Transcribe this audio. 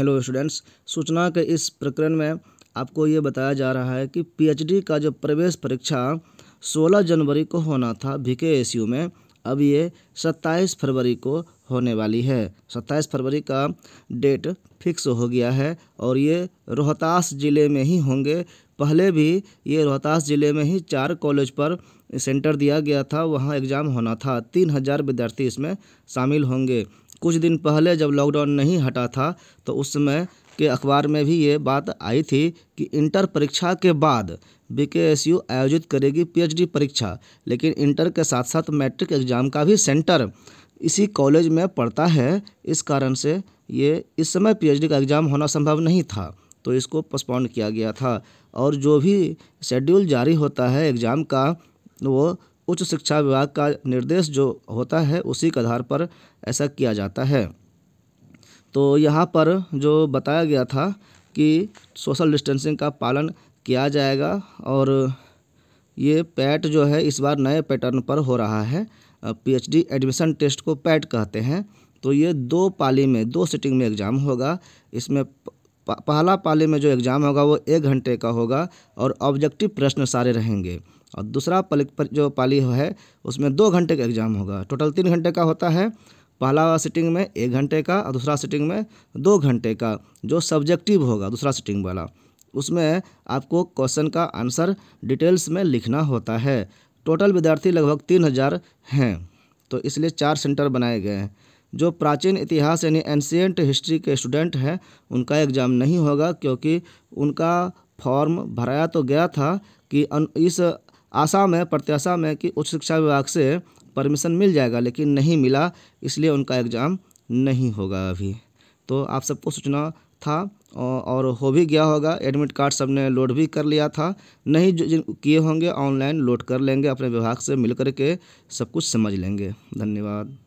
hello students सूचना के इस प्रकरण में आपको ये बताया जा रहा है कि पीएचडी का जो प्रवेश परीक्षा 16 जनवरी को होना था भीके एस में अब ये 27 फरवरी को होने वाली है 27 फरवरी का डेट फिक्स हो गया है और ये रोहतास ज़िले में ही होंगे पहले भी ये रोहतास ज़िले में ही चार कॉलेज पर सेंटर दिया गया था वहाँ एग्ज़ाम होना था तीन हज़ार विद्यार्थी इसमें शामिल होंगे कुछ दिन पहले जब लॉकडाउन नहीं हटा था तो उस समय के अखबार में भी ये बात आई थी कि इंटर परीक्षा के बाद यू आयोजित करेगी पीएचडी परीक्षा लेकिन इंटर के साथ साथ मैट्रिक एग्ज़ाम का भी सेंटर इसी कॉलेज में पढ़ता है इस कारण से ये इस समय पीएचडी का एग्ज़ाम होना संभव नहीं था तो इसको पोस्टपोन किया गया था और जो भी शेड्यूल जारी होता है एग्ज़ाम का वो उच्च शिक्षा विभाग का निर्देश जो होता है उसी के आधार पर ऐसा किया जाता है तो यहाँ पर जो बताया गया था कि सोशल डिस्टेंसिंग का पालन किया जाएगा और ये पैट जो है इस बार नए पैटर्न पर हो रहा है पीएचडी एडमिशन टेस्ट को पैट कहते हैं तो ये दो पाली में दो सिटिंग में एग्ज़ाम होगा इसमें पहला पाली में जो एग्ज़ाम होगा वो एक घंटे का होगा और ऑब्जेक्टिव प्रश्न सारे रहेंगे और दूसरा जो पाली है उसमें दो घंटे का एग्ज़ाम होगा टोटल तीन घंटे का होता है पहला सिटिंग में एक घंटे का और दूसरा सिटिंग में दो घंटे का जो सब्जेक्टिव होगा दूसरा सिटिंग वाला उसमें आपको क्वेश्चन का आंसर डिटेल्स में लिखना होता है टोटल विद्यार्थी लगभग तीन हज़ार हैं तो इसलिए चार सेंटर बनाए गए हैं जो प्राचीन इतिहास यानी एंशियंट हिस्ट्री के स्टूडेंट हैं उनका एग्ज़ाम नहीं होगा क्योंकि उनका फॉर्म भराया तो गया था कि इस आशा में प्रत्याशा में कि उच्च शिक्षा विभाग से परमिशन मिल जाएगा लेकिन नहीं मिला इसलिए उनका एग्ज़ाम नहीं होगा अभी तो आप सबको सूचना था और हो भी गया होगा एडमिट कार्ड सबने लोड भी कर लिया था नहीं जो किए होंगे ऑनलाइन लोड कर लेंगे अपने विभाग से मिल कर के सब कुछ समझ लेंगे धन्यवाद